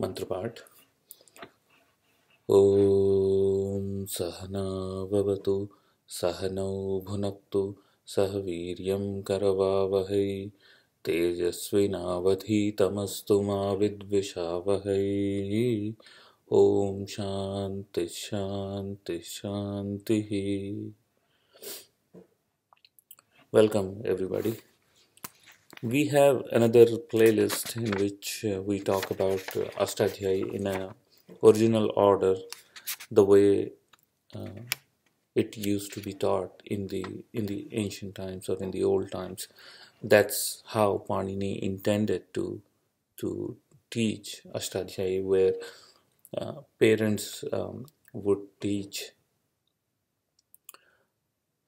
मन्त्रपाठ सहना सहनावतु सहनौ भुन सह वीर्यं करवावहै तेजस्विनावधीतमस्तु मा वह ॐ शांति शांति शांति welcome everybody we have another playlist in which uh, we talk about uh, in a original order the way uh, it used to be taught in the in the ancient times or in the old times that's how Panini intended to to teach Astadhyayi, where uh, parents um, would teach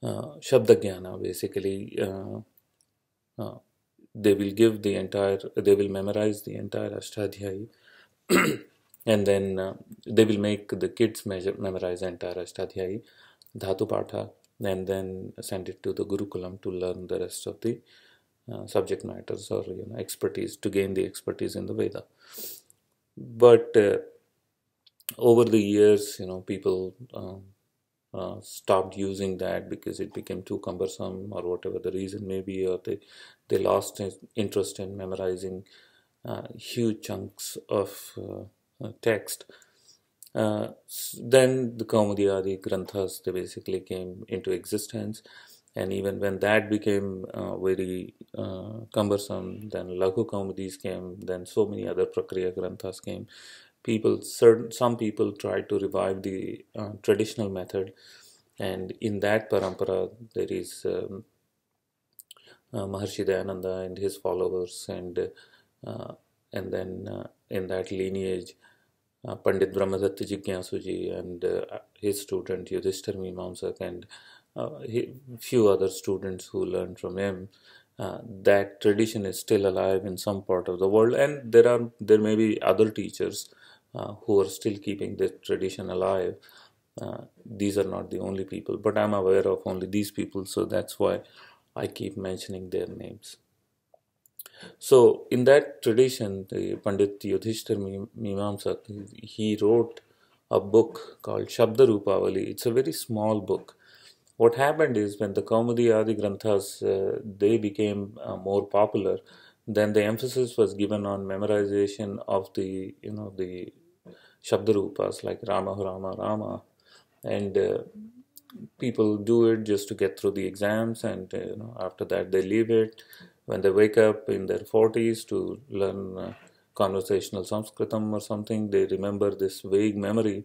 uh, Shabdagyana basically uh, uh they will give the entire they will memorize the entire ashtadhyayi and then uh, they will make the kids measure, memorize entire ashtadhyayi dhatu patha and then send it to the gurukulam to learn the rest of the uh, subject matters or you know expertise to gain the expertise in the veda but uh, over the years you know people um, uh, stopped using that because it became too cumbersome or whatever the reason may be or they, they lost interest in memorizing uh, huge chunks of uh, text uh, then the Kaumadiyadi Granthas they basically came into existence and even when that became uh, very uh, cumbersome then Laghu Kaumadis came then so many other Prakriya Granthas came people certain some people try to revive the uh, traditional method and in that parampara there is um, uh, Maharshi Dayananda and his followers and uh, and then uh, in that lineage uh, Pandit Brahmadatta Jigyasuji and uh, his student Yudhishthir Mimamsak and he, few other students who learned from him uh, that tradition is still alive in some part of the world and there are there may be other teachers uh, who are still keeping the tradition alive. Uh, these are not the only people, but I'm aware of only these people, so that's why I keep mentioning their names. So in that tradition, the Pandit Yudhishthir Mimamsa, he wrote a book called Shabdarupavali. It's a very small book. What happened is when the Kaumudi Adi Granthas, uh, they became uh, more popular, then the emphasis was given on memorization of the you know the shabdarupas like Rama Rama Rama, and uh, people do it just to get through the exams, and uh, you know, after that they leave it when they wake up in their 40s to learn uh, conversational Sanskritam or something. They remember this vague memory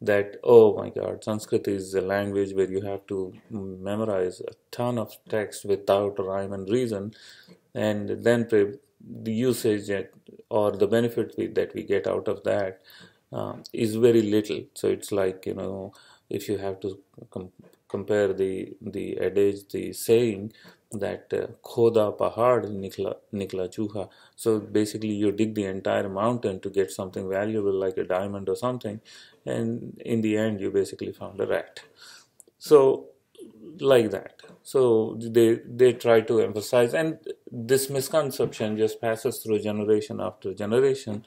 that oh my god sanskrit is a language where you have to memorize a ton of text without rhyme and reason and then the usage or the benefit we, that we get out of that um, is very little. So it's like you know if you have to com- compare the the adage, the saying that uh, khoda pahad nikla nikla chuha. So basically, you dig the entire mountain to get something valuable like a diamond or something, and in the end, you basically found a rat. So like that. So they they try to emphasize, and this misconception just passes through generation after generation,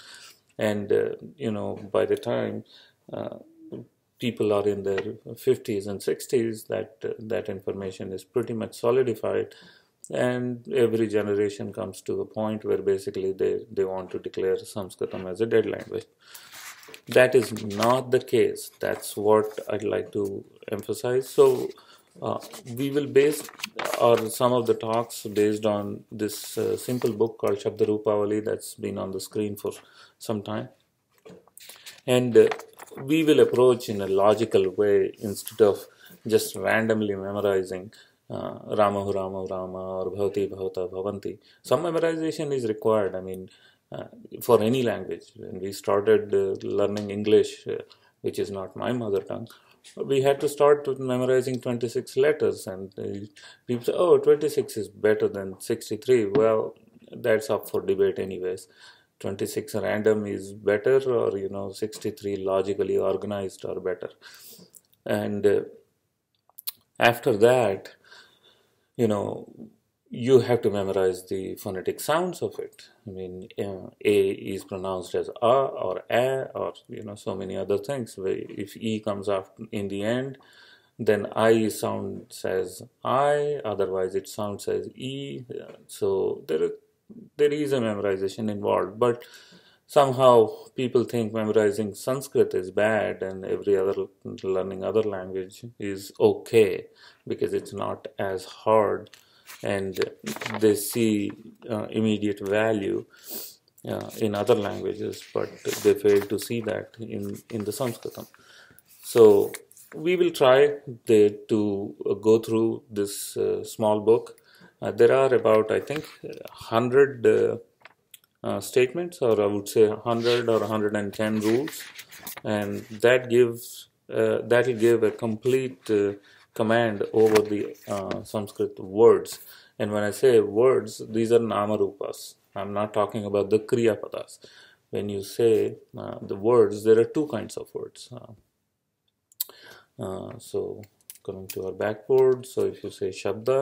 and uh, you know by the time uh, people are in their 50s and 60s, that uh, that information is pretty much solidified, and every generation comes to a point where basically they they want to declare Sanskritam as a dead language. That is not the case. That's what I'd like to emphasize. So uh, we will base our some of the talks based on this uh, simple book called Shabdarupavali that's been on the screen for some time. And uh, we will approach in a logical way instead of just randomly memorizing uh, Ramahu Rama Rama or Bhavati Bhavata Bhavanti. Some memorization is required, I mean, uh, for any language. When we started uh, learning English, uh, which is not my mother tongue, we had to start with memorizing 26 letters and people say oh 26 is better than 63 well that's up for debate anyways 26 random is better or you know 63 logically organized are better and uh, after that you know you have to memorize the phonetic sounds of it I mean, A is pronounced as A or A or, you know, so many other things. If E comes after in the end, then I sounds as I, otherwise it sounds as E. So there, there is a memorization involved. But somehow people think memorizing Sanskrit is bad and every other learning other language is okay because it's not as hard and they see uh, immediate value uh, in other languages, but they fail to see that in, in the Sanskritam. So we will try the, to uh, go through this uh, small book. Uh, there are about, I think, 100 uh, statements, or I would say 100 or 110 rules, and that gives that will give a complete command over the uh, Sanskrit words. And when I say words, these are namarupas. I'm not talking about the kriyapadas. When you say uh, the words, there are two kinds of words. Uh, uh so coming to our backboard, so if you say shabda,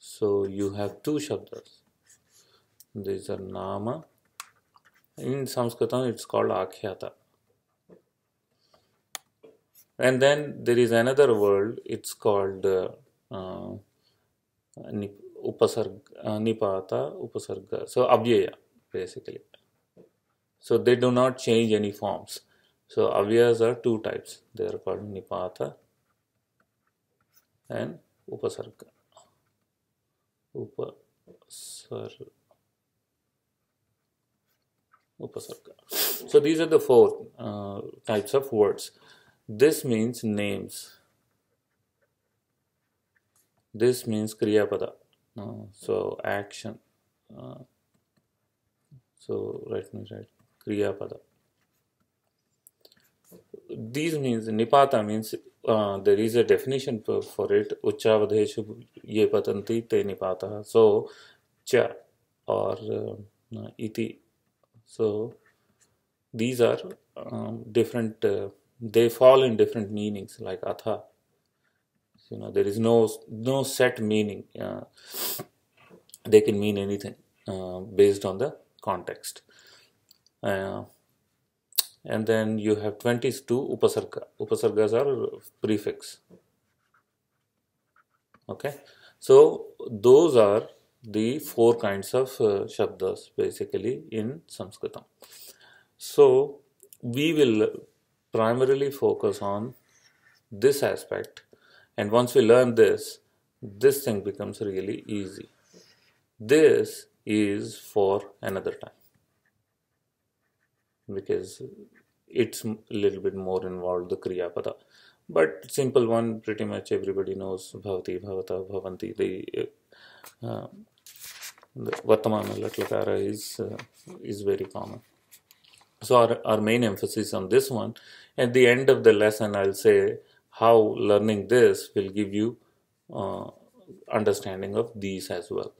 so you have two shabdas. These are nama. In Sanskrit, it's called akhyata. And then there is another world, it's called uh, uh, upasarga, uh, Nipata Upasarga, so Avyaya basically. So they do not change any forms. So avyas are two types, they are called Nipata and Upasarga. Upasarga. Upasarga. So these are the four uh, types of words. This means names. This means Kriyapada. Uh, so action. Uh, so let me write Kriyapada. These means Nipata means uh, there is a definition for, for it. Uchchavadheshu ye patanti te nipata. So cha or um, iti. So these are um, different. Uh, they fall in different meanings like atha you know there is no no set meaning uh, they can mean anything uh, based on the context uh, and then you have 22 upasarga upasargas are prefix okay so those are the four kinds of uh, shabdas basically in sanskritam so we will primarily focus on this aspect and once we learn this this thing becomes really easy this is for another time because it's a little bit more involved the kriya pada but simple one pretty much everybody knows bhavati bhavata bhavanti the uh, the vatamana latlakara is uh, is very common so our, our main emphasis on this one. At the end of the lesson, I'll say how learning this will give you uh, understanding of these as well.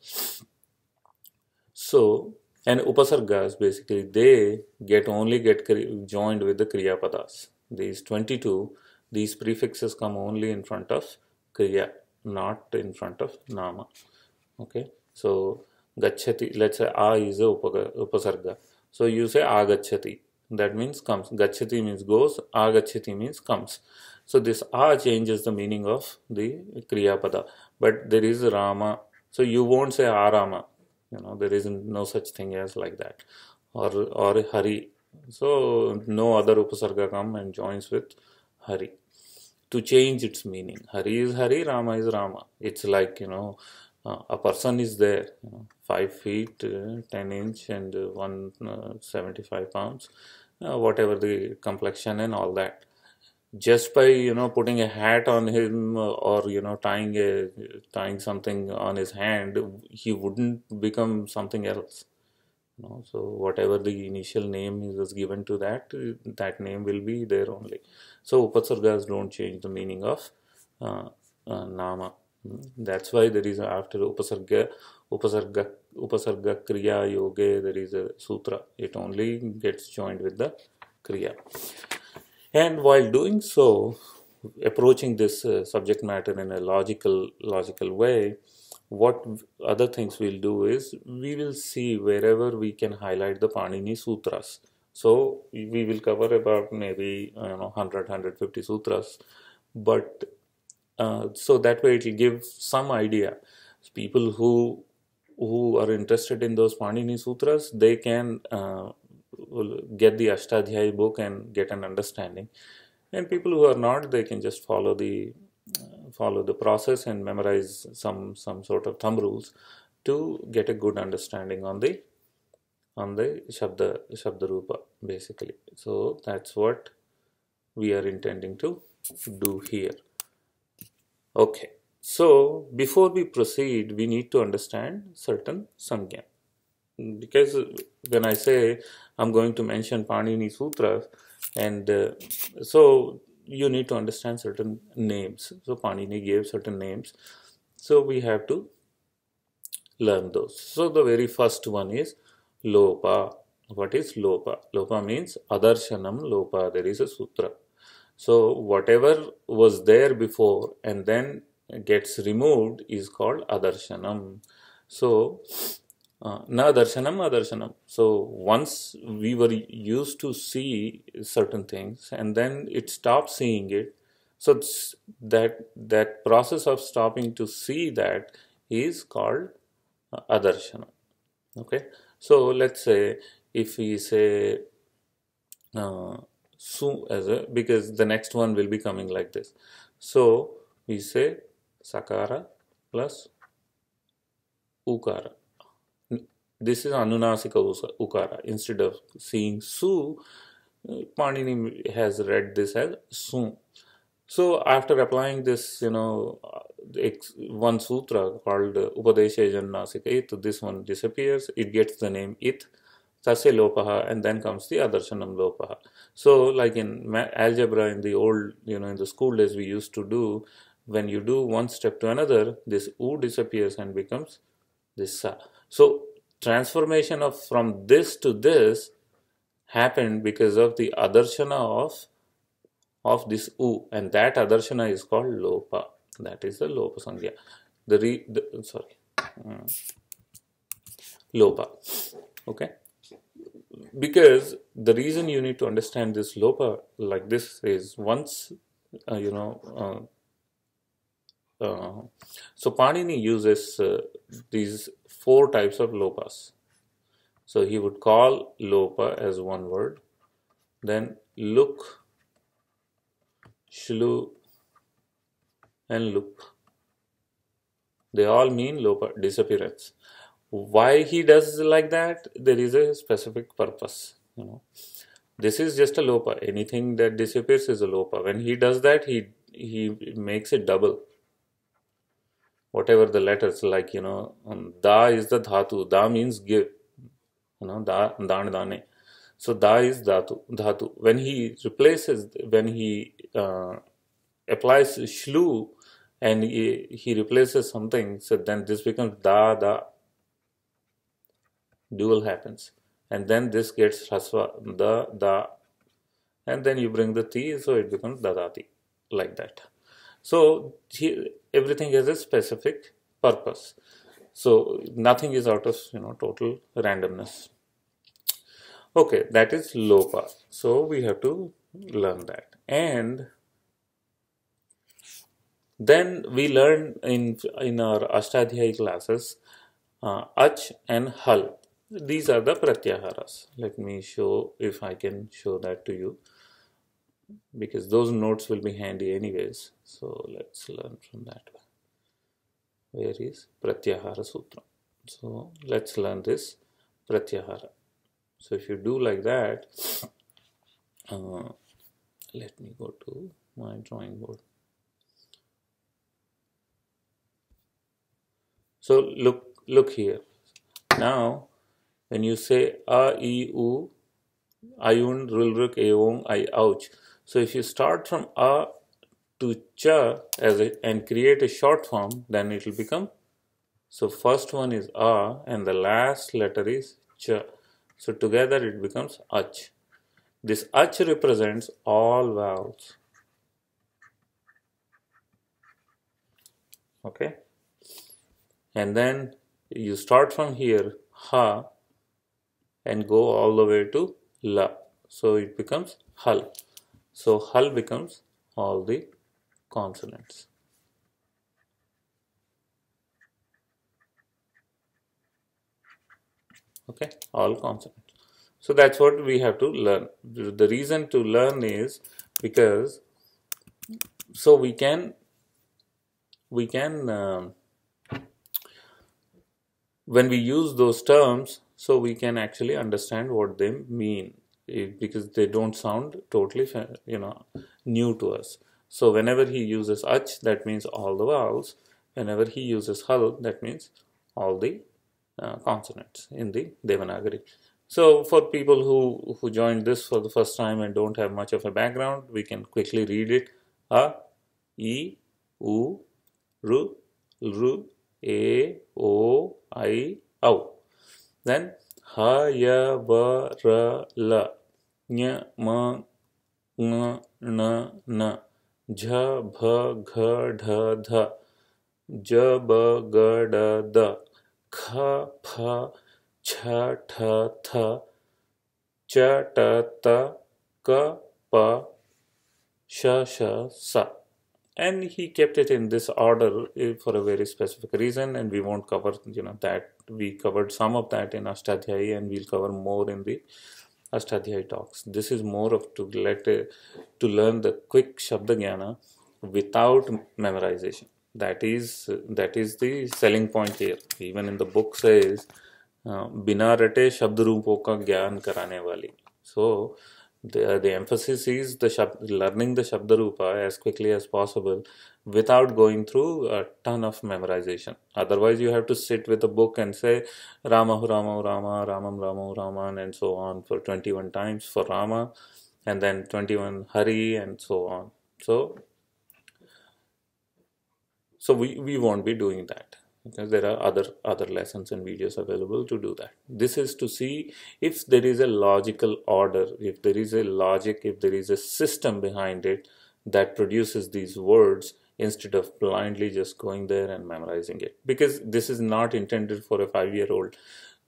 So, and upasargas basically they get only get joined with the kriyapadas. These 22, these prefixes come only in front of kriya, not in front of nama. Okay, so gachati. Let's say a is a upasarga so you say agachati. That means comes. Gachati means goes. Agachati means comes. So this a changes the meaning of the kriyapada. But there is Rama. So you won't say arama. You know there is no such thing as like that, or or hari. So no other upasarga comes and joins with hari to change its meaning. Hari is Hari, Rama is Rama. It's like you know uh, a person is there you know, 5 feet uh, 10 inch and uh, 175 pounds uh, whatever the complexion and all that just by you know putting a hat on him uh, or you know tying a tying something on his hand he wouldn't become something else you know? so whatever the initial name is given to that uh, that name will be there only so upasargas don't change the meaning of nama that's why there is after upasarga, upasarga, upasarga kriya yoga there is a sutra. It only gets joined with the kriya. And while doing so, approaching this uh, subject matter in a logical logical way, what other things we'll do is we will see wherever we can highlight the Panini sutras. So we will cover about maybe you know 100 150 sutras, but uh, so that way it will give some idea. People who who are interested in those Pandini Sutras, they can uh, get the Ashtadhyayi book and get an understanding. And people who are not, they can just follow the uh, follow the process and memorize some some sort of thumb rules to get a good understanding on the on the shabda shabda rupa basically. So that's what we are intending to do here. Okay, so before we proceed, we need to understand certain Sankhya. Because when I say I'm going to mention Panini Sutras, and uh, so you need to understand certain names. So Panini gave certain names. So we have to learn those. So the very first one is Lopa. What is Lopa? Lopa means Adarshanam Lopa. There is a sutra. So whatever was there before and then gets removed is called adarshanam. So uh, na darshanam adarshanam. So once we were used to see certain things and then it stopped seeing it. So that that process of stopping to see that is called uh, adarshanam. Okay. So let's say if we say uh, soon as a, because the next one will be coming like this. So we say sakara plus ukara. This is Anunasika ukara. Instead of seeing su, Panini has read this as su. So after applying this, you know, one sutra called Upadesha Jannasika It, this one disappears. It gets the name It. Sase Lopaha, and then comes the Adarshanam Lopaha. So, like in algebra in the old, you know, in the school days we used to do, when you do one step to another, this U disappears and becomes this Sa. So, transformation of from this to this happened because of the adarshana of of this u and that adarshana is called lopa that is the lopa sankhya the, re, the sorry mm. lopa okay because the reason you need to understand this lopa like this is once uh, you know uh, uh, so Panini uses uh, these four types of lopas so he would call lopa as one word then look shlu and loop they all mean lopa disappearance why he does like that there is a specific purpose you know this is just a lopa anything that disappears is a lopa when he does that he he makes it double whatever the letters like you know um, da is the dhatu da means give you know da dan dane so da is dhatu dhatu when he replaces when he uh, applies shlu and he, he replaces something so then this becomes da da dual happens and then this gets rasva the da, and then you bring the ti so it becomes dadati like that so he, everything has a specific purpose so nothing is out of you know total randomness okay that is lopa so we have to learn that and then we learn in in our ashtadhyayi classes uh, ach and hal these are the pratyaharas let me show if I can show that to you because those notes will be handy anyways so let's learn from that where is pratyahara sutra so let's learn this pratyahara so if you do like that uh, let me go to my drawing board so look look here now and you say a e u ayun rulruk aom i ouch so if you start from a to cha as a, and create a short form then it will become so first one is a and the last letter is cha so together it becomes ach this ach represents all vowels okay and then you start from here ha and go all the way to La. So it becomes Hal. So Hal becomes all the consonants. Okay, all consonants. So that's what we have to learn. The reason to learn is because so we can we can um, when we use those terms so we can actually understand what they mean eh, because they don't sound totally you know new to us so whenever he uses ach that means all the vowels whenever he uses hal that means all the uh, consonants in the devanagari so for people who who joined this for the first time and don't have much of a background we can quickly read it a e u ru ru a o i au then ha ya ba ra la nya ma ng na na jha bha gha dha dha ja ba ga da da kha pha cha tha tha cha ta ta ka pa sha sha sa and he kept it in this order eh, for a very specific reason and we won't cover you know that we covered some of that in Ashtadhyayi and we'll cover more in the Ashtadhyayi talks. This is more of to let uh, to learn the quick Shabda without memorization. That is that is the selling point here. Even in the book says, uh, "Bina rate shabd rupo ka gyan karane wali." So the, uh, the emphasis is the shab- learning the Shabdarupa as quickly as possible without going through a ton of memorization. Otherwise, you have to sit with a book and say Rama, Rama, Rama, Ramam, Rama, Rama, and so on for 21 times for Rama, and then 21 Hari, and so on. So, so we, we won't be doing that because there are other other lessons and videos available to do that this is to see if there is a logical order if there is a logic if there is a system behind it that produces these words instead of blindly just going there and memorizing it because this is not intended for a five-year-old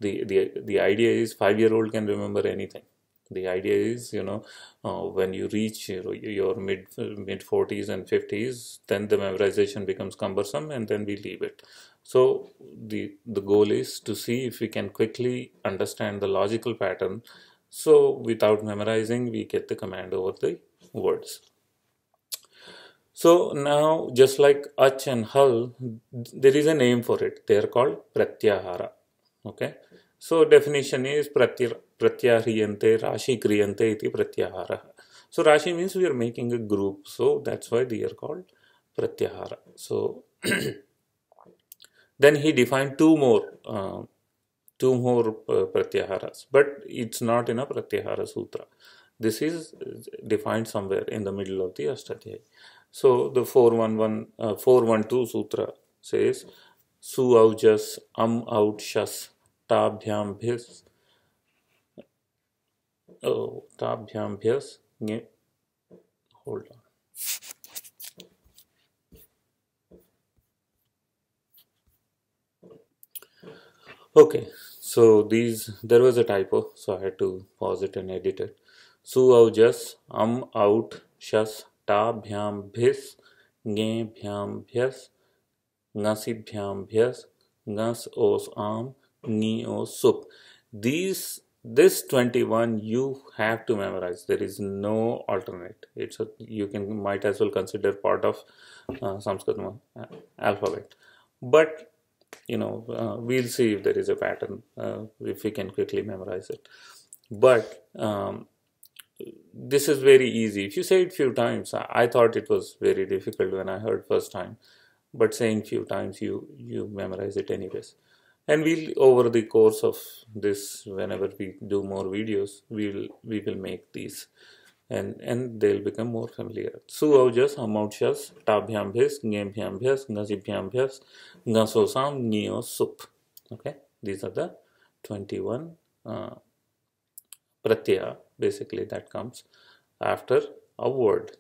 the the the idea is five-year-old can remember anything the idea is you know uh, when you reach your, your mid mid 40s and 50s then the memorization becomes cumbersome and then we leave it so the, the goal is to see if we can quickly understand the logical pattern. So without memorizing, we get the command over the words. So now, just like ach and hal, there is a name for it. They are called pratyahara. Okay. So definition is pratyahriyante, rashi kriyante iti pratyahara. So rashi means we are making a group. So that's why they are called pratyahara. So Then he defined two more uh, two more uh, pratyaharas, but it's not in a pratyahara sutra. This is defined somewhere in the middle of the Ashtadhyayi. So the 411, uh, 412 sutra says su aujas am out shas tabhyam bhis oh, tabhyam bhis hold on okay so these there was a typo so I had to pause it and edit it So, su just am out shas ta bhyam bhis nge bhyam bhyas nasibhyam bhyas nas os am ni os sup these this 21 you have to memorize there is no alternate it's a, you can might as well consider part of uh, sanskrit uh, alphabet but you know uh, we'll see if there is a pattern uh, if we can quickly memorize it but um, this is very easy if you say it few times I, I, thought it was very difficult when i heard first time but saying few times you you memorize it anyways and we'll over the course of this whenever we do more videos we'll we will make these and, and they'll become more familiar. Suaujas, Hamauchas, Tabhyambhis, Ngebhyambhis, Ngazibhyambhis, Ngasosam, Neosup. Okay, these are the 21 uh, pratyaya basically that comes after a word.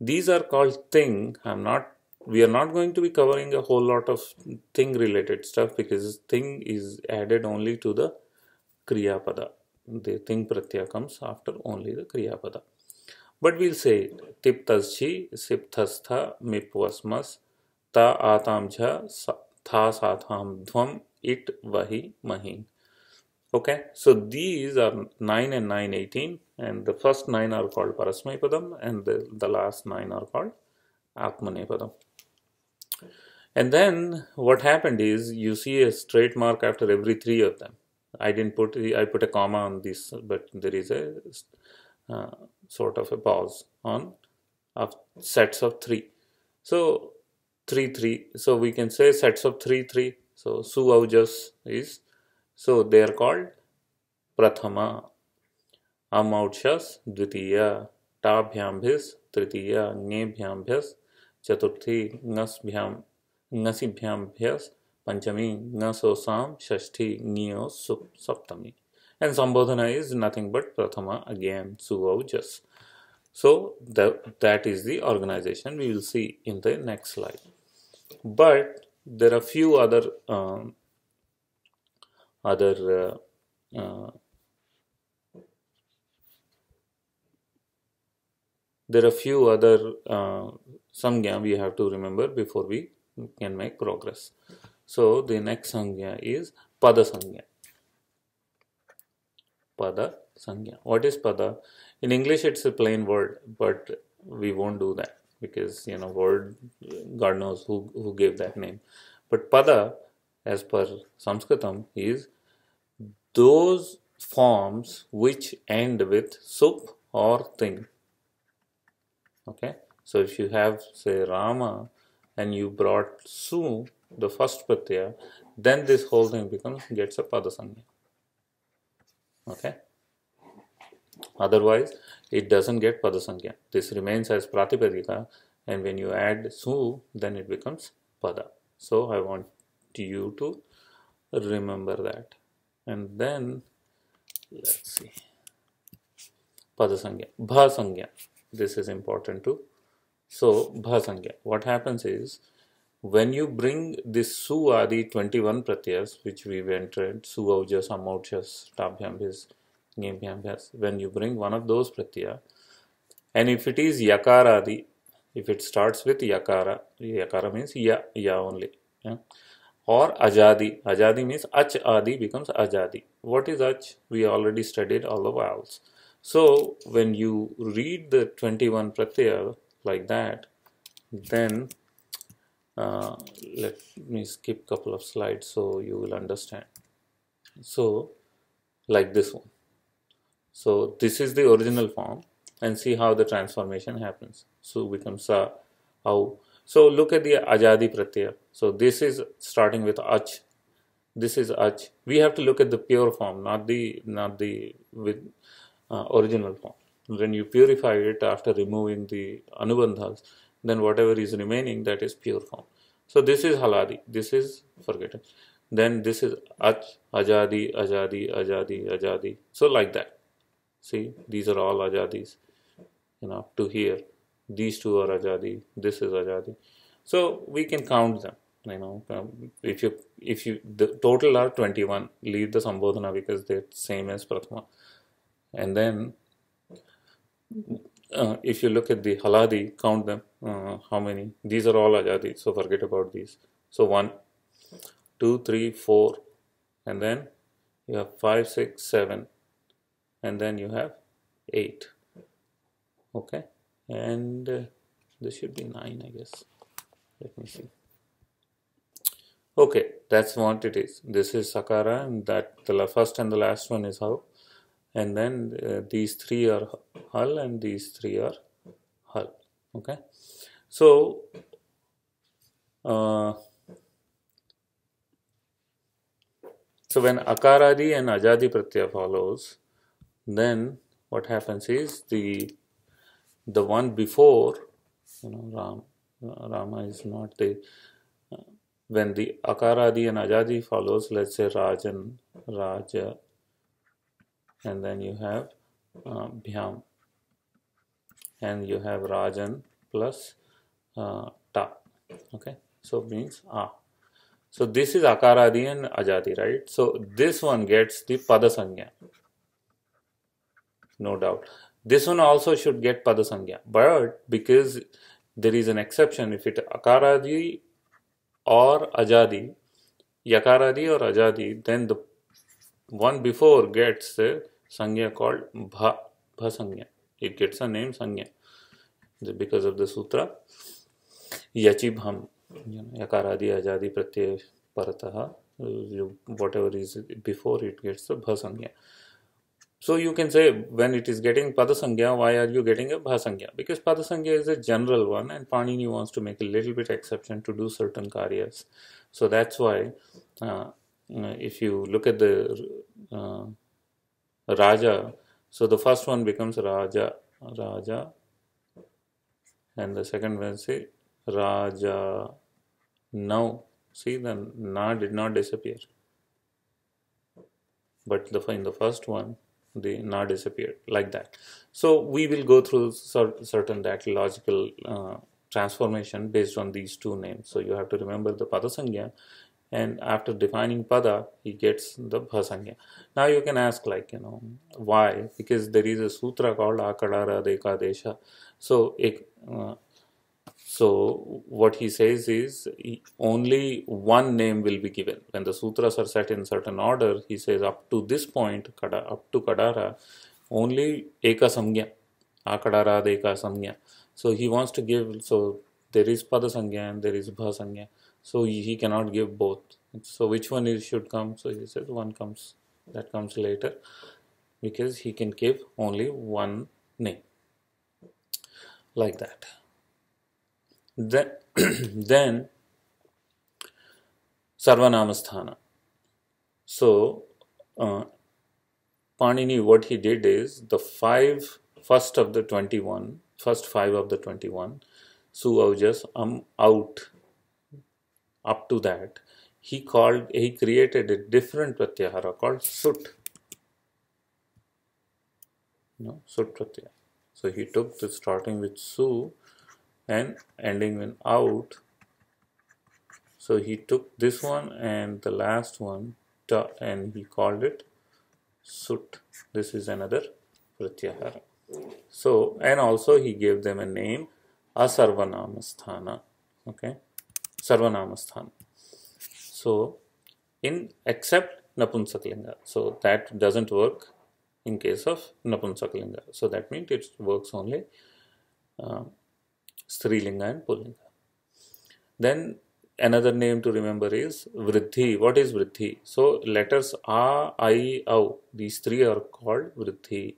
These are called thing. I'm not we are not going to be covering a whole lot of thing related stuff because thing is added only to the kriya the thing pratyaya comes after only the kriyapada, But we'll say tiptaschi, sipthastha, mipvasmas, ta atamja tha satham, dhvam, it, vahi, mahin. Okay, so these are 9 and 9, 18, and the first 9 are called Parasmaipadam, and the, the last 9 are called Atmanepadam. And then what happened is you see a straight mark after every three of them. I didn't put I put a comma on this but there is a uh, sort of a pause on of sets of 3 so 3 3 so we can say sets of 3 3 so suaujas is so they are called prathama amauchas dvitiya tabhyambhis tritiya nyebhyambhyas चतुर्थी ngasiभ्याभ्यास Panchami Nga Sosam Shashti Neo Saptami. And Sambodhana is nothing but Prathama again Suvaujas. So that, that is the organization we will see in the next slide. But there are few other um, other uh, uh, there are few other uh, some we have to remember before we can make progress. So the next Sankhya is Pada Sankhya. Pada What is Pada? In English it's a plain word, but we won't do that because you know word God knows who, who gave that name. But Pada, as per Sanskritam, is those forms which end with sup or thing. Okay, so if you have say Rama and you brought Su the first pratyaya, then this whole thing becomes gets a padasanya. Okay. Otherwise, it doesn't get padasankhya. This remains as pratipadika, and when you add su, then it becomes pada. So I want you to remember that. And then let's see. Padasankhya. Bhasankhya. This is important too. So, bhasankhya. What happens is when you bring this su the 21 pratyas which we've entered, su, aujas, amauchas, tabhyambhis, gyambhyambhyas, when you bring one of those pratyas, and if it is yakara adi, if it starts with yakara, yakara means ya, ya only. Yeah? Or ajadi, ajadi means ach adi becomes ajadi. What is ach? We already studied all the vowels. So when you read the 21 pratyas like that, then uh, let me skip couple of slides so you will understand so like this one so this is the original form and see how the transformation happens so becomes a how so look at the ajadi pratyaya so this is starting with ach this is ach we have to look at the pure form not the not the with uh, original form when you purify it after removing the anubandhas then whatever is remaining that is pure form. So this is haladi, this is forgotten. Then this is ajadi, ajadi, ajadi, ajadi. So like that. See, these are all ajadis. You know, to here, these two are ajadi, this is ajadi. So we can count them. You know, um, if you if you the total are 21, leave the sambodhana because they're same as prathama, and then uh, if you look at the haladi, count them, uh, how many? These are all ajadi, so forget about these. So 1, 2, 3, 4, and then you have 5, 6, 7, and then you have 8. Okay, and uh, this should be 9, I guess. Let me see. Okay, that's what it is. This is Sakara, and that the first and the last one is how? and then uh, these three are hull and these three are hull okay so uh, so when akaradi and ajadi pratyaya follows then what happens is the the one before you know ram rama is not the uh, when the akaradi and ajadi follows let's say raj and raja and then you have uh, Bhyam and you have Rajan plus uh, Ta okay so means A so this is Akaradi and ajadi, right so this one gets the Padasangya no doubt this one also should get Padasangya but because there is an exception if it Akaradi or Ajadi Yakaradi or Ajadi then the one before gets the Sangya called Bha, Bha Sangya. It gets a name Sangya because of the Sutra. Yachibham, you know, Yakaradi, Ajadi, Pratyay, Parataha, whatever is before it gets the Bha Sangya. So you can say when it is getting Padasangya, why are you getting a Bhasangya? Because Padasangya is a general one and Panini wants to make a little bit exception to do certain karyas. So that's why uh, if you look at the uh, Raja. So the first one becomes Raja, Raja, and the second one say Raja. Now, see the Na did not disappear, but the in the first one the Na disappeared like that. So we will go through certain dactylogical uh, transformation based on these two names. So you have to remember the Pada and after defining pada he gets the bhasanya now you can ask like you know why because there is a sutra called akadara dekadesha so uh, so what he says is only one name will be given when the sutras are set in certain order he says up to this point kada up to kadara only eka akadara deka samgya so he wants to give so there is pada samgya and there is bhasanya so he cannot give both so which one is should come so he says one comes that comes later because he can give only one name like that then, then sarvanamasthana so uh, Panini what he did is the five first of the 21 first five of the 21 so I am just out up to that, he called he created a different pratyahara called sut. No, sut pratyahara. So he took the starting with su and ending in out. So he took this one and the last one ta, and he called it sut. This is another pratyahara. So and also he gave them a name asarvanamasthana. Okay. Sarvanama So in except Napunsakalinga. So that doesn't work in case of Napunsakalinga. So that means it works only uh, Strilinga and Pullinga. Then another name to remember is Vriddhi. What is Vriddhi? So letters A, I, Au. These three are called Vriddhi.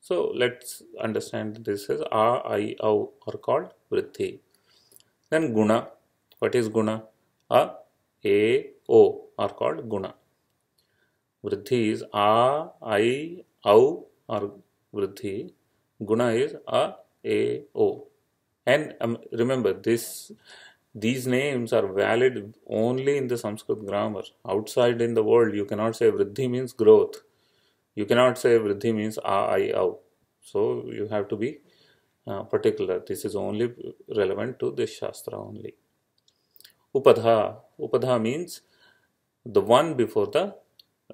So let's understand this as A, I, Au are called Vriddhi. Then Guna. What is guna? A, A, O are called guna. Vriddhi is A, I, Au or vriddhi. Guna is A, A, O. And um, remember this these names are valid only in the Sanskrit grammar. Outside in the world, you cannot say vriddhi means growth. You cannot say vriddhi means a, i, au. So you have to be uh, particular. This is only relevant to this Shastra only upadha. Upadha means the one before the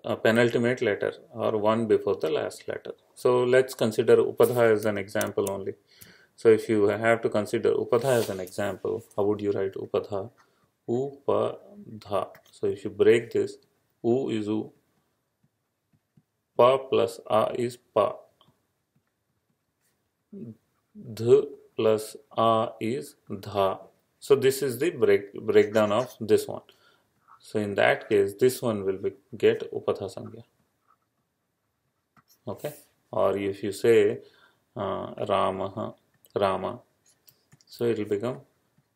uh, penultimate letter or one before the last letter. So let's consider upadha as an example only. So if you have to consider upadha as an example, how would you write upadha? Upadha. So if you break this, u is u, pa plus a is pa, dh plus a is dha. So this is the break, breakdown of this one. So in that case, this one will be, get Upatha Okay, or if you say uh, Rama, Rama, so it will become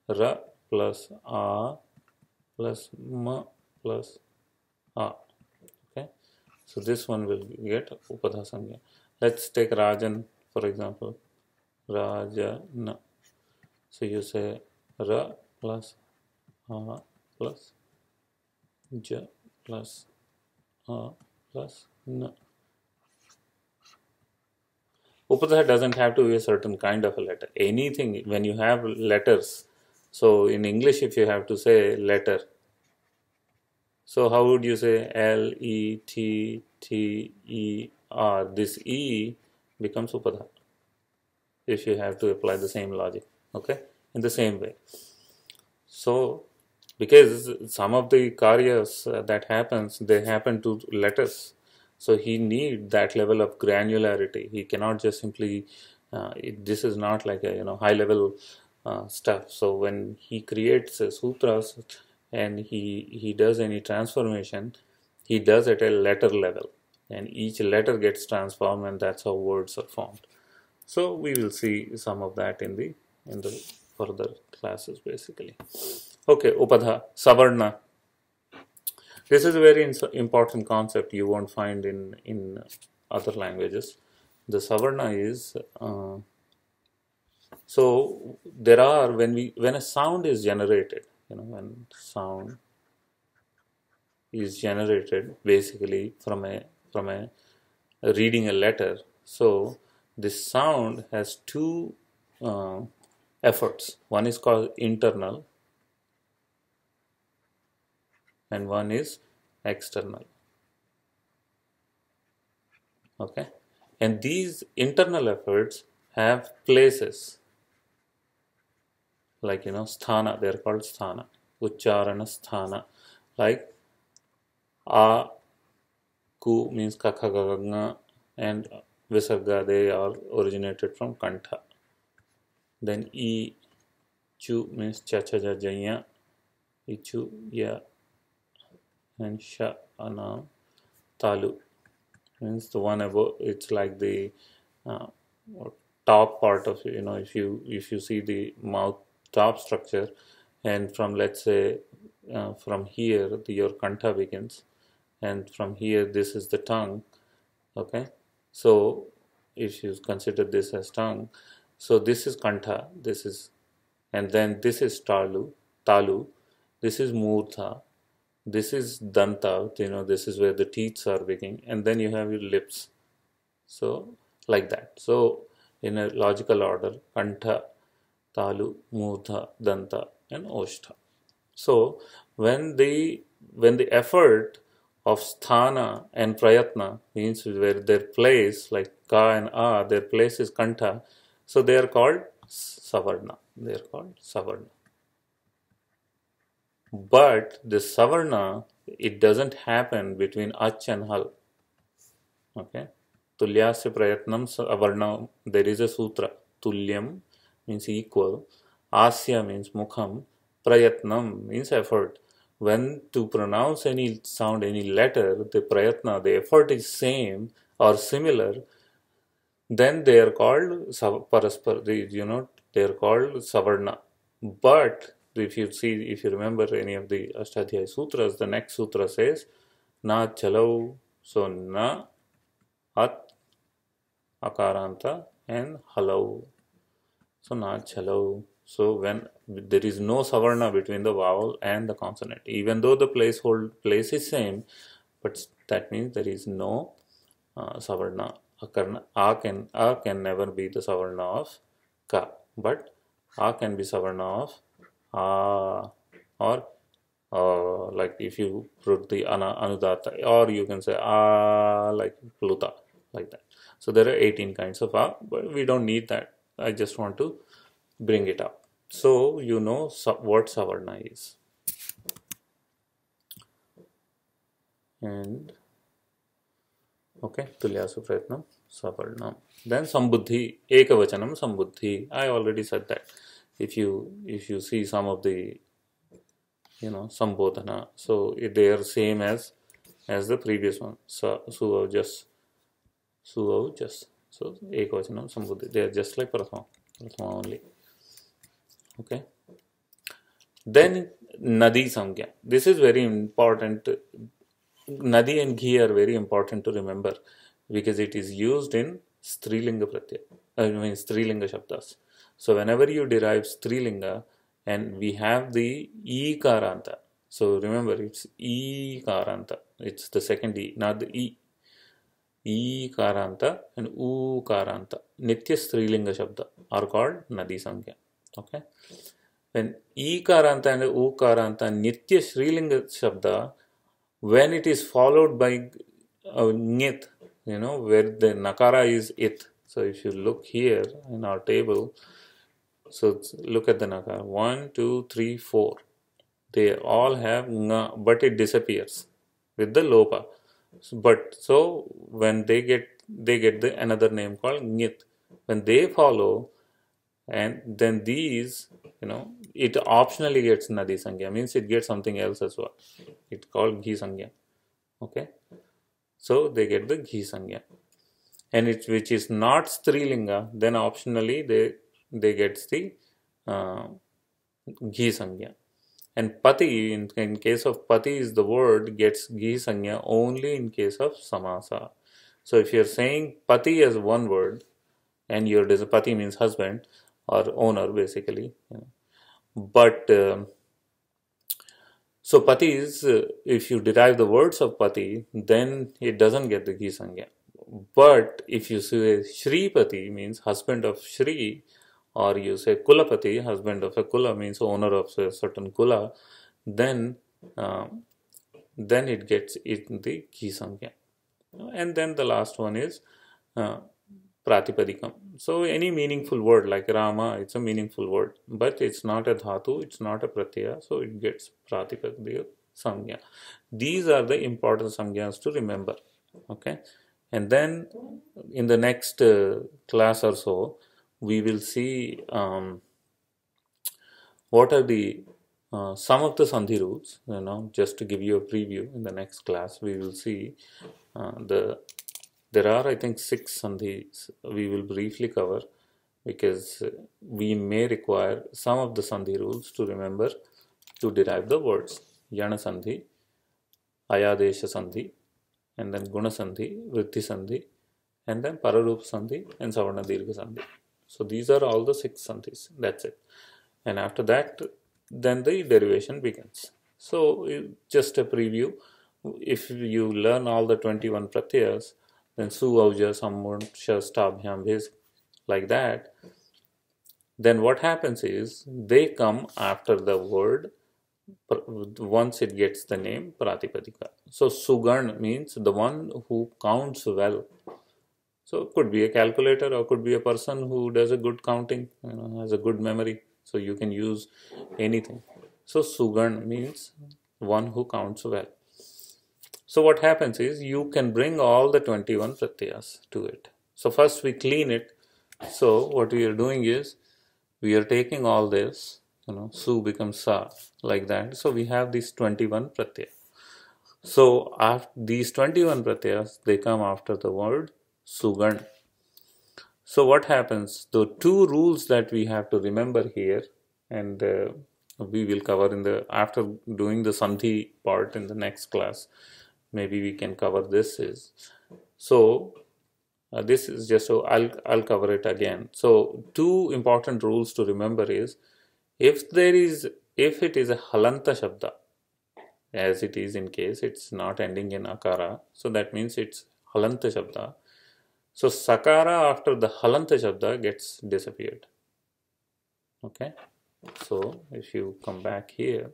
Ra plus A plus Ma plus A. Okay, so this one will get Upatha Let's take Rajan for example. Rajan. So you say R plus a plus j plus a plus n. Upasatha doesn't have to be a certain kind of a letter. Anything when you have letters. So in English, if you have to say letter, so how would you say L E T T E R? This E becomes upadha if you have to apply the same logic. Okay in the same way. So because some of the carriers uh, that happens, they happen to letters. So he need that level of granularity. He cannot just simply, uh, it, this is not like a you know high level uh, stuff. So when he creates a uh, sutras and he, he does any transformation, he does at a letter level and each letter gets transformed and that's how words are formed. So we will see some of that in the in the further classes basically. Okay, Upadha, Savarna. This is a very important concept you won't find in, in other languages. The Savarna is, uh, so there are, when, we, when a sound is generated, you know, when sound is generated basically from a, from a reading a letter, so this sound has two uh, efforts. One is called internal and one is external. Okay, and these internal efforts have places like you know sthana, they are called sthana, ucharana sthana, like a ku means kakha and visarga, they are originated from kantha then e chu means chacha jajanya ichu ya and sha ana talu means the one above it's like the uh, top part of you know if you if you see the mouth top structure and from let's say uh, from here the, your kanta begins and from here this is the tongue okay so if you consider this as tongue so this is Kantha, this is, and then this is Talu, Talu, this is Murtha, this is Danta, you know, this is where the teeth are waking, and then you have your lips. So like that. So in a logical order, Kantha, Talu, Murtha, Danta, and Oshtha. So when the when the effort of sthana and prayatna means where their place, like ka and a, their place is kantha, so they are called Savarna. They are called Savarna. But the Savarna, it doesn't happen between Ach and Hal. Okay. Tulyasya Prayatnam Savarna, there is a sutra. Tulyam means equal. Asya means Mukham. Prayatnam means effort. When to pronounce any sound, any letter, the prayatna, the effort is same or similar, then they are called paraspar. you know, they are called savarna. But if you see, if you remember any of the Ashtadhyayi sutras, the next sutra says na chalau. So na at akaranta and halau. So na chalau. So when there is no savarna between the vowel and the consonant, even though the place hold place is same, but that means there is no uh, savarna a can, a can, never be the savarna of ka, but a can be savarna of a or uh, like if you put the ana, anudata or you can say a like pluta like that. So there are 18 kinds of a, but we don't need that. I just want to bring it up. So you know what savarna is. And okay तुल्यासु प्रयत्न स्वपर्णम then संबुद्धि एक एकवचनम संबुद्धि I already said that if you if you see some of the you know संबोधन so it they are same as as the previous one सुअस सुअस सो एकवचन संबुद्धि दे आर जस्ट लाइक प्रथम प्रथम ओनली ओके देन नदी संज्ञा this is very important nadi and ghee are very important to remember because it is used in strilinga pratyaya, I mean strilinga shabdas. So whenever you derive strilinga and we have the e karanta. So remember it's e karanta. It's the second e, not the e. E karanta and u karanta. Nitya strilinga shabda are called nadi sankhya. Okay. When e karanta and u karanta nitya strilinga shabda when it is followed by uh, you know, where the nakara is it. So if you look here in our table, so look at the nakara. One, two, three, four. They all have ng, but it disappears with the lopa. So, but so when they get they get the another name called ngit. When they follow, and then these you know it optionally gets nadi sanga. means it gets something else as well it's called ghi sankhya okay so they get the ghi sankhya and it which is not strilinga then optionally they they gets the uh, ghi and pati in, in case of pati is the word gets ghi sankhya only in case of samasa so if you're saying pati as one word and your pati means husband or owner basically. You know. But um, so pati is, uh, if you derive the words of pati, then it doesn't get the ghi sangya. But if you say Shri Pati means husband of Shri, or you say Kulapati, husband of a Kula means owner of a certain Kula, then um, then it gets it the Ghi And then the last one is uh, pratipadikam. So any meaningful word like Rama, it's a meaningful word, but it's not a dhatu, it's not a pratyaya, so it gets pratipadika samya. These are the important samyas to remember. Okay, and then in the next uh, class or so, we will see um, what are the uh, some of the sandhi rules. You know, just to give you a preview. In the next class, we will see uh, the there are, I think, six sandhis we will briefly cover because we may require some of the sandhi rules to remember to derive the words. Yana sandhi, Ayadesha sandhi, and then Guna sandhi, Vritti sandhi, and then Pararup sandhi and Savarna Dirgha sandhi. So these are all the six sandhis. That's it. And after that, then the derivation begins. So just a preview. If you learn all the 21 pratyas, then suavja sammurshabhyam is like that then what happens is they come after the word once it gets the name pratipadika so sugan means the one who counts well so could be a calculator or could be a person who does a good counting you know, has a good memory so you can use anything so sugan means one who counts well so what happens is you can bring all the 21 pratyas to it. So first we clean it. So what we are doing is we are taking all this, you know, su becomes sa like that. So we have these 21 pratyas. So after these 21 pratyas, they come after the word sugan. So what happens? The two rules that we have to remember here, and uh, we will cover in the after doing the sandhi part in the next class maybe we can cover this is so uh, this is just so I'll, I'll cover it again so two important rules to remember is if there is if it is a halanta shabda as it is in case it's not ending in akara so that means it's halanta shabda so sakara after the halanta shabda gets disappeared okay so if you come back here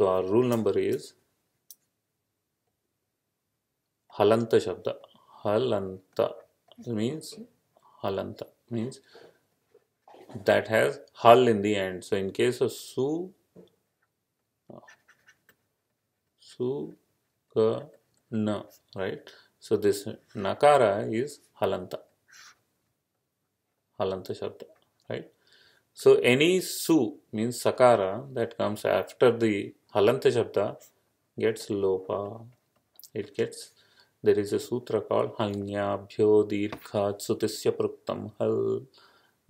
So our rule number is halanta shabda. Halanta means halanta means that has hal in the end. So in case of su, su ka na, right? So this nakara is halanta. Halanta shabda, right? So any su means sakara that comes after the halantha shabda gets lopa it gets there is a sutra called hanyabhyo dirghat sutisya pruktam hal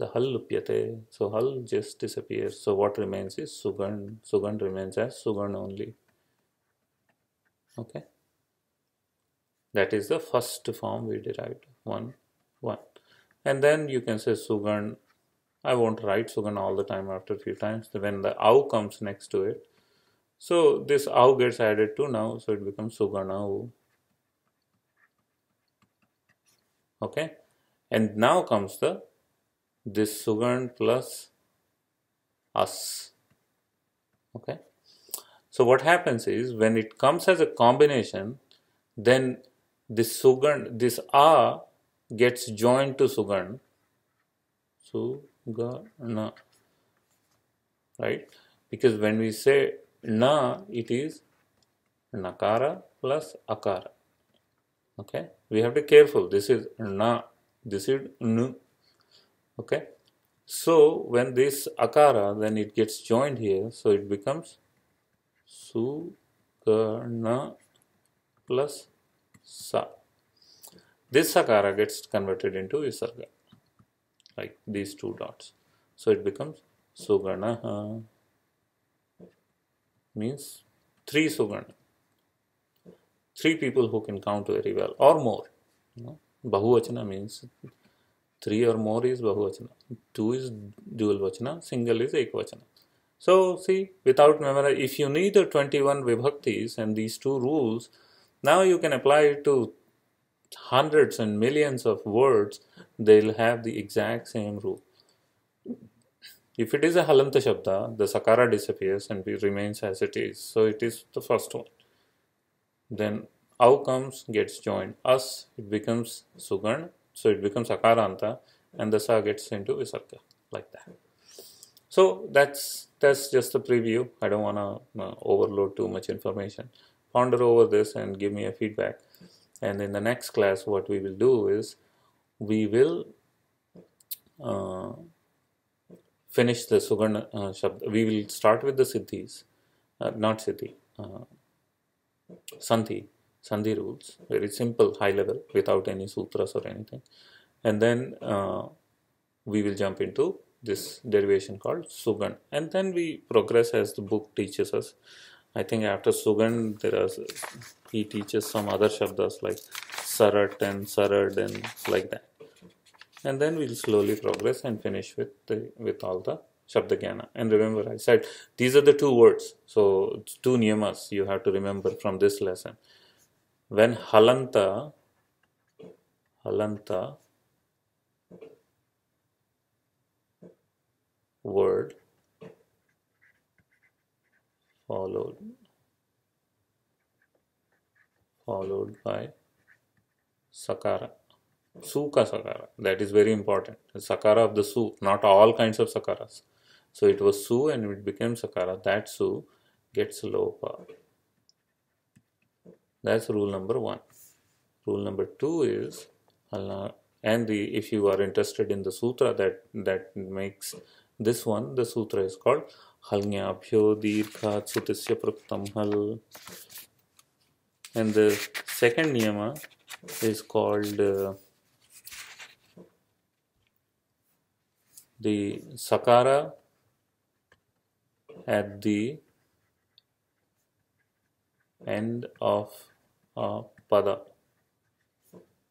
the hal lupyate so hal just disappears so what remains is sugan sugan remains as sugan only okay that is the first form we derived one one and then you can say sugan i won't write sugan all the time after a few times when the au comes next to it so this au gets added to now, so it becomes Suganau. Okay, and now comes the this Sugan plus us. Okay, so what happens is when it comes as a combination, then this Sugan, this a gets joined to Sugan. Sugana, right? Because when we say Na, it is nakara plus akara. Okay, we have to be careful. This is na, this is nu. Okay, so when this akara, then it gets joined here, so it becomes sukarna plus sa. This akara gets converted into visarga, like these two dots. So it becomes sugarnaha means three Sugarna. Three people who can count very well or more. You know? Bahuvachana means three or more is Bahuvachana, two is dual Vachana, single is Ekvachana. So see, without memory, if you need the 21 Vibhaktis and these two rules, now you can apply it to hundreds and millions of words, they'll have the exact same rule. If it is a halanta shabda, the sakara disappears and remains as it is. So it is the first one. Then au comes, gets joined. Us, it becomes sugarna. so it becomes akaranta, and the sa gets into visarga, like that. So that's that's just a preview. I don't want to uh, overload too much information. Ponder over this and give me a feedback. And in the next class, what we will do is we will uh, finish the Sugarna uh, We will start with the Siddhis, uh, not Siddhi, uh, Sandhi, Sandhi rules, very simple, high level, without any sutras or anything. And then uh, we will jump into this derivation called Sugan. And then we progress as the book teaches us. I think after Sugan, there are he teaches some other shabdas like Sarat and Sarad and like that and then we'll slowly progress and finish with the, with all the Shabdagyana. And remember, I said these are the two words. So two niyamas you have to remember from this lesson. When halanta, halanta word followed followed by sakara ka Sakara. That is very important. sakara of the Su, not all kinds of Sakaras. So it was Su and it became Sakara. That Su gets Lopa. That's rule number one. Rule number two is Allah. And the, if you are interested in the sutra that, that makes this one, the sutra is called Halnyabhyo Dirkhat Sutisya Praktam Hal. And the second niyama is called. Uh, the Sakara at the end of a pada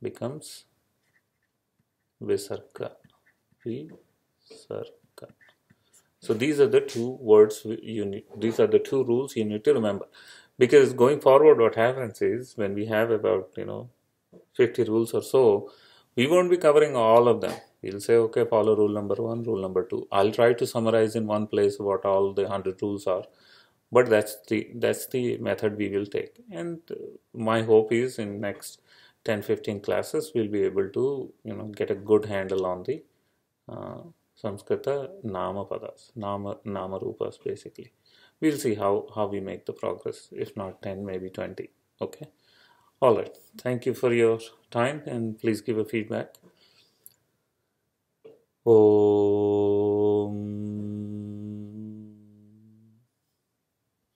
becomes visarga. visarga. So these are the two words you need. These are the two rules you need to remember, because going forward, what happens is when we have about you know 50 rules or so, we won't be covering all of them We'll say, okay, follow rule number one, rule number two. I'll try to summarize in one place what all the 100 rules are, but that's the, that's the method we will take. And uh, my hope is in next 10 15 classes, we'll be able to, you know, get a good handle on the uh, Samskrita Nama Padas, Nama, Nama Rupas basically. We'll see how, how we make the progress, if not 10, maybe 20. Okay. All right. Thank you for your time and please give a feedback. Oh.